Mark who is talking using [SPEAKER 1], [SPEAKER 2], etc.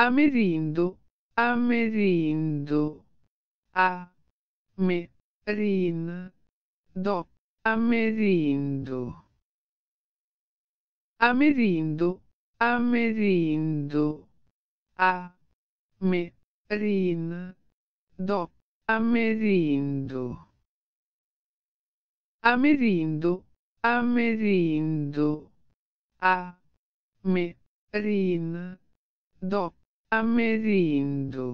[SPEAKER 1] Amerindo, Amerindo. A. Me. Rin. Do. Amerindo. Amerindo, Amerindo. A. Me. Rin. Do. Amerindo. Amerindo, Amerindo. A. Me. Rin. Do.
[SPEAKER 2] Amerindo